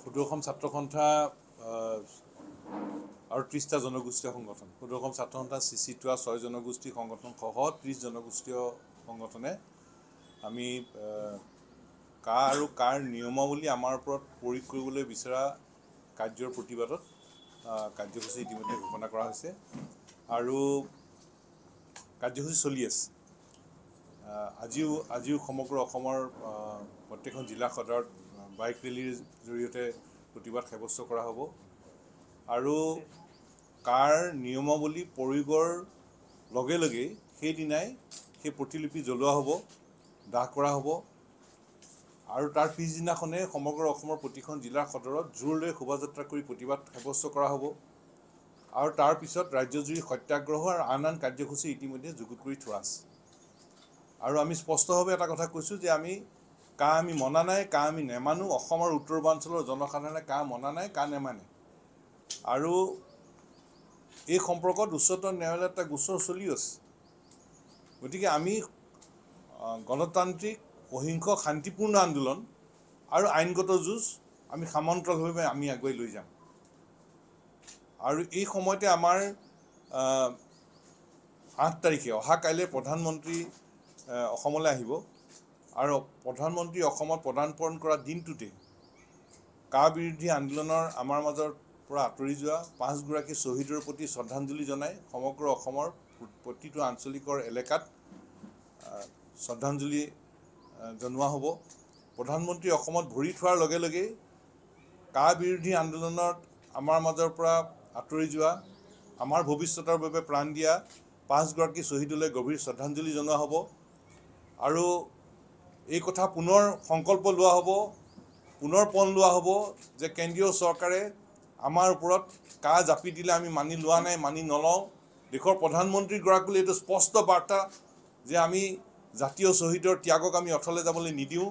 সুদূৰ অসম ছাত্ৰ সন্থা আৰু ত্ৰিছটা জনগোষ্ঠীয় সংগঠন অসম ছাত্ৰ সন্থা চি চি টোৱা ছয় জনগোষ্ঠী সংগঠনসহ ত্ৰিছ জনগোষ্ঠীয় সংগঠনে আমি কা আৰু কাৰ নিয়মাৱলী আমাৰ ওপৰত প্ৰয়োগ কৰিবলৈ বিচৰা কাৰ্যৰ প্ৰতিবাদত কাৰ্যসূচী ইতিমধ্যে ঘোষণা কৰা হৈছে আৰু কাৰ্যসূচী চলি আছে আজিও আজিও সমগ্ৰ অসমৰ প্ৰত্যেকখন জিলা সদৰত বাইক ৰেলীৰ জৰিয়তে প্ৰতিবাদ সাব্যস্ত কৰা হ'ব আৰু কাৰ নিয়মাৱলী প্ৰয়োগৰ লগে লগেই সেইদিনাই সেই প্ৰতিলিপি জ্বলোৱা হ'ব দাহ কৰা হ'ব আৰু তাৰ পিছদিনাখনেই সমগ্ৰ অসমৰ প্ৰতিখন জিলাৰ সদৰত জোৰলৈ শোভাযাত্ৰা কৰি প্ৰতিবাদ সাব্যস্ত কৰা হ'ব আৰু তাৰপিছত ৰাজ্যজুৰি সত্যাগ্ৰহ আৰু আন আন কাৰ্যসূচী ইতিমধ্যে যুগুত কৰি থোৱা আছে আৰু আমি স্পষ্টভাৱে এটা কথা কৈছোঁ যে আমি কা আমি মনা নাই কা আমি নেমানো অসমৰ উত্তৰ পূৰ্বাঞ্চলৰ জনসাধাৰণে কা মনা নাই কা নেমানে আৰু এই সম্পৰ্কত উচ্চতম ন্যায়ালয়ত এটা গোচৰ চলি আছে গতিকে আমি গণতান্ত্ৰিক অহিংস শান্তিপূৰ্ণ আন্দোলন আৰু আইনগত যুঁজ আমি সামন্তৰভাৱে আমি আগুৱাই লৈ যাম আৰু এই সময়তে আমাৰ আঠ তাৰিখে অহা কাইলৈ প্ৰধানমন্ত্ৰী অসমলৈ আহিব আৰু প্ৰধানমন্ত্ৰী অসমত পদাৰ্পণ কৰা দিনটোতে কা বিৰোধী আন্দোলনৰ আমাৰ মাজৰ পৰা আঁতৰি যোৱা পাঁচগৰাকী শ্বহীদৰ প্ৰতি শ্ৰদ্ধাঞ্জলি জনাই সমগ্ৰ অসমৰ প্ৰতিটো আঞ্চলিকৰ এলেকাত শ্ৰদ্ধাঞ্জলি জনোৱা হ'ব প্ৰধানমন্ত্ৰী অসমত ভৰি থোৱাৰ লগে লগেই কা বিৰোধী আন্দোলনত আমাৰ মাজৰ পৰা আঁতৰি যোৱা আমাৰ ভৱিষ্যতৰ বাবে প্ৰাণ দিয়া পাঁচগৰাকী শ্বহীদলৈ গভীৰ শ্ৰদ্ধাঞ্জলি জনোৱা হ'ব আৰু এই কথা পুনৰ সংকল্প লোৱা হ'ব পুনৰ পণ লোৱা হ'ব যে কেন্দ্ৰীয় চৰকাৰে আমাৰ ওপৰত কা জাপি দিলে আমি মানি লোৱা নাই মানি নলওঁ দেশৰ প্ৰধানমন্ত্ৰীগৰাকীলৈ এইটো স্পষ্ট বাৰ্তা যে আমি জাতীয় শ্বহীদৰ ত্যাগক আমি অথলে যাবলৈ নিদিওঁ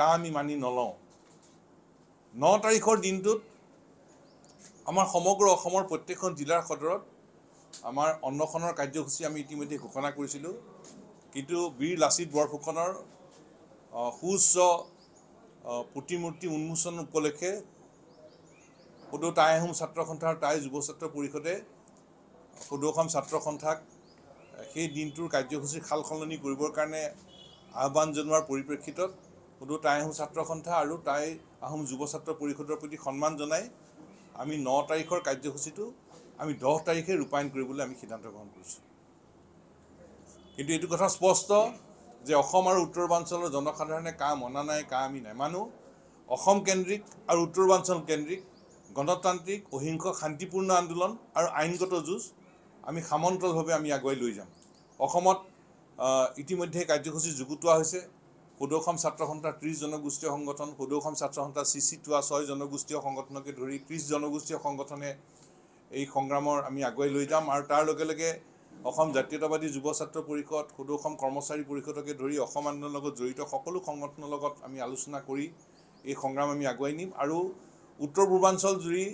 কা আমি মানি নলওঁ ন তাৰিখৰ দিনটোত আমাৰ সমগ্ৰ অসমৰ প্ৰত্যেকখন জিলাৰ সদৰত আমাৰ অন্নখনৰ কাৰ্যসূচী আমি ইতিমধ্যে ঘোষণা কৰিছিলোঁ কিন্তু বীৰ লাচিত বৰফুকনৰ সুউচ্চ প্ৰতিমূৰ্তি উন্মোচন উপলক্ষে সদৌ টাই আহোম ছাত্ৰ সন্থা আৰু টাই যুৱ ছাত্ৰ পৰিষদে সদৌ অসম ছাত্ৰ সন্থাক সেই দিনটোৰ কাৰ্যসূচীৰ সাল সলনি কৰিবৰ কাৰণে আহ্বান জনোৱাৰ পৰিপ্ৰেক্ষিতত সদৌ টাই আহোম ছাত্ৰ সন্থা আৰু টাই আহোম যুৱ ছাত্ৰ পৰিষদৰ প্ৰতি সন্মান জনাই আমি ন তাৰিখৰ কাৰ্যসূচীটো আমি দহ তাৰিখে ৰূপায়ণ কৰিবলৈ আমি সিদ্ধান্ত গ্ৰহণ কৰিছোঁ কিন্তু এইটো কথা স্পষ্ট যে অসম আৰু উত্তৰ উত্তৰবাঞ্চলৰ জনসাধাৰণে কাম অনা নাই কা আমি নেমানো অসম কেন্দ্ৰিক আৰু উত্তৰ উত্তৰবাঞ্চল কেন্দ্ৰিক গণতান্ত্ৰিক অহিংস শান্তিপূৰ্ণ আন্দোলন আৰু আইনগত যুঁজ আমি সামন্তলভাৱে আমি আগুৱাই লৈ যাম অসমত ইতিমধ্যে কাৰ্যসূচী যুগুতোৱা হৈছে সদৌ অসম ছাত্ৰ সন্থাৰ ত্ৰিছ জনগোষ্ঠীয় সংগঠন সদৌ অসম ছাত্ৰ সন্থাৰ চি চি টোৱা ছয় জনগোষ্ঠীয় সংগঠনকে ধৰি ত্ৰিছ জনগোষ্ঠীয় সংগঠনে এই সংগ্ৰামৰ আমি আগুৱাই লৈ যাম আৰু তাৰ লগে লগে অসম জাতীয়তাবাদী যুৱ ছাত্ৰ পৰিষদ সদৌ অসম কৰ্মচাৰী পৰিষদকে ধৰি অসম আন্দোলনৰ লগত জড়িত সকলো সংগঠনৰ লগত আমি আলোচনা কৰি এই সংগ্ৰাম আমি আগুৱাই নিম আৰু উত্তৰ পূৰ্বাঞ্চল জুৰি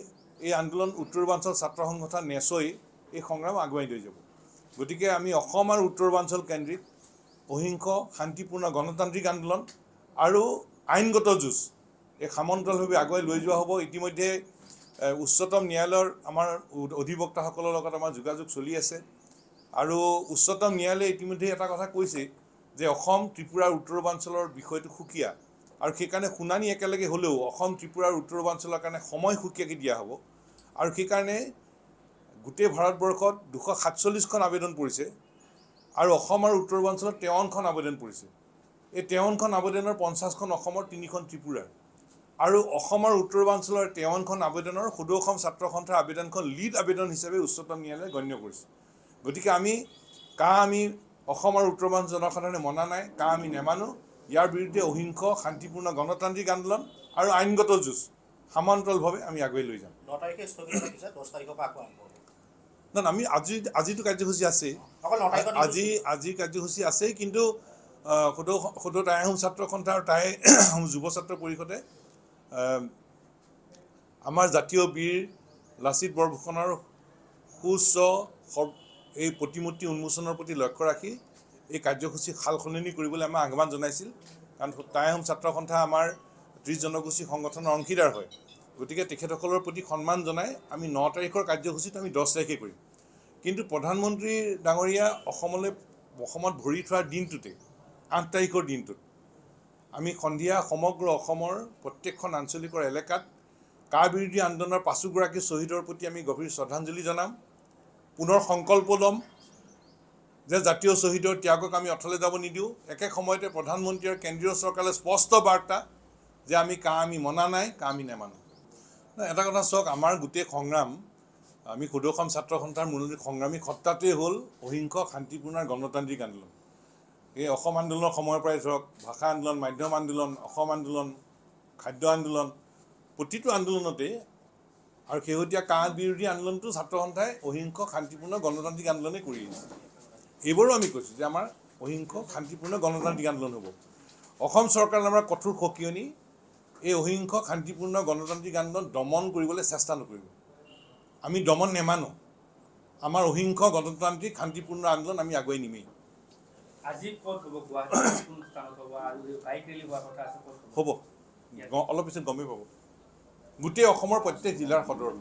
এই আন্দোলন উত্তৰ পূৰ্বাঞ্চল ছাত্ৰ সংগঠন নেচই এই সংগ্ৰাম আগুৱাই লৈ যাব গতিকে আমি অসম আৰু উত্তৰ পূৰ্বাঞ্চল কেন্দ্ৰিক অহিংস শান্তিপূৰ্ণ গণতান্ত্ৰিক আন্দোলন আৰু আইনগত যুঁজ এই সামন্তলভাৱে আগুৱাই লৈ যোৱা হ'ব ইতিমধ্যে উচ্চতম ন্যায়ালয়ৰ আমাৰ অধিবক্তাসকলৰ লগত আমাৰ যোগাযোগ চলি আছে আৰু উচ্চতম ন্যায়ালয়ে ইতিমধ্যে এটা কথা কৈছে যে অসম ত্ৰিপুৰাৰ উত্তৰ পূৰ্বাঞ্চলৰ বিষয়টো সুকীয়া আৰু সেইকাৰণে শুনানি একেলগে হ'লেও অসম ত্ৰিপুৰাৰ পূৰ্বাঞ্চলৰ কাৰণে সময় সুকীয়াকৈ দিয়া হ'ব আৰু সেইকাৰণে গোটেই ভাৰতবৰ্ষত দুশ সাতচল্লিছখন আবেদন পৰিছে আৰু অসম আৰু উত্তৰ পূৰ্বাঞ্চলত তেৱন্নখন আবেদন পৰিছে এই তেৱন্নখন আবেদনৰ পঞ্চাছখন অসমৰ তিনিখন ত্ৰিপুৰাৰ আৰু অসম আৰু পূৰ্বাঞ্চলৰ তেৱনখন আবেদনৰ সদৌ অসম ছাত্ৰ সন্থাৰ আবেদনখন লিড আবেদন হিচাপে উচ্চতম ন্যায়ালয়ে গণ্য কৰিছে গতিকে আমি কা আমি অসম আৰু উত্তৰ জনসাধাৰণে মনা নাই কা আমি নেমানো ইয়াৰ বিৰুদ্ধে অহিংস শান্তিপূৰ্ণ গণতান্ত্ৰিক আন্দোলন আৰু আইনগত যুঁজ সমান্তৰলভাৱে আমি আগুৱাই লৈ যাম নহয় আমি আজি আজিতো কাৰ্যসূচী আছেই আজি আজি কাৰ্যসূচী আছেই কিন্তু সদৌ সদৌ টাই আহোম ছাত্ৰ সন্থা আৰু টাই আহোম যুৱ ছাত্ৰ পৰিষদে আমাৰ জাতীয় বীৰ লাচিত বৰফুকনৰ সুস্থ এই প্ৰতিমূৰ্তি উন্মোচনৰ প্ৰতি লক্ষ্য ৰাখি এই কাৰ্যসূচী সাল সলনি কৰিবলৈ আমাক আহ্বান জনাইছিল কাৰণ টাই আহোম ছাত্ৰ সন্থা আমাৰ ত্ৰিছ জনগোষ্ঠী সংগঠনৰ অংশীদাৰ হয় গতিকে তেখেতসকলৰ প্ৰতি সন্মান জনাই আমি ন তাৰিখৰ কাৰ্যসূচীত আমি দহ তাৰিখে কৰিম কিন্তু প্ৰধানমন্ত্ৰী ডাঙৰীয়া অসমলৈ অসমত ভৰি থোৱাৰ দিনটোতে আঠ তাৰিখৰ দিনটোত আমি সন্ধিয়া সমগ্ৰ অসমৰ প্ৰত্যেকখন আঞ্চলিকৰ এলেকাত কাৰ বিৰোধী আন্দোলনৰ পাঁচোগৰাকী শ্বহীদৰ প্ৰতি আমি গভীৰ শ্ৰদ্ধাঞ্জলি জনাম পুনৰ সংকল্প ল'ম যে জাতীয় শ্বহীদৰ ত্যাগক আমি অথলে যাব নিদিওঁ একে সময়তে প্ৰধানমন্ত্ৰী আৰু কেন্দ্ৰীয় চৰকাৰে স্পষ্ট বাৰ্তা যে আমি কা আমি মনা নাই কা আমি নেমানো এটা কথা চাওক আমাৰ গোটেই সংগ্ৰাম আমি সুদৰ্শন ছাত্ৰ সন্থাৰ মূলনীতি সংগ্ৰামী সত্তাটোৱেই হ'ল অহিংস শান্তিপূৰ্ণ আৰু গণতান্ত্ৰিক আন্দোলন এই অসম আন্দোলনৰ সময়ৰ পৰাই ধৰক ভাষা আন্দোলন মাধ্যম আন্দোলন অসম আন্দোলন খাদ্য আন্দোলন প্ৰতিটো আন্দোলনতেই আৰু শেহতীয়া কাঁ বিৰোধী আন্দোলনটো ছাত্ৰ সন্থাই অহিংস শান্তিপূৰ্ণ গণতান্ত্ৰিক আন্দোলনে কৰি আহিছে এইবোৰো আমি কৈছোঁ যে আমাৰ অহিংস শান্তিপূৰ্ণ গণতান্ত্ৰিক আন্দোলন হ'ব অসম চৰকাৰে আমাৰ কঠোৰ সকিয়নি এই অহিংস শান্তিপূৰ্ণ গণতান্ত্ৰিক আন্দোলন দমন কৰিবলৈ চেষ্টা নকৰিব আমি দমন নেমানো আমাৰ অহিংস গণতান্ত্ৰিক শান্তিপূৰ্ণ আন্দোলন আমি আগুৱাই নিমেই হ'ব অলপ পিছত গমেই পাব গোটেই অসমৰ প্ৰত্যেক জিলাৰ সদৰ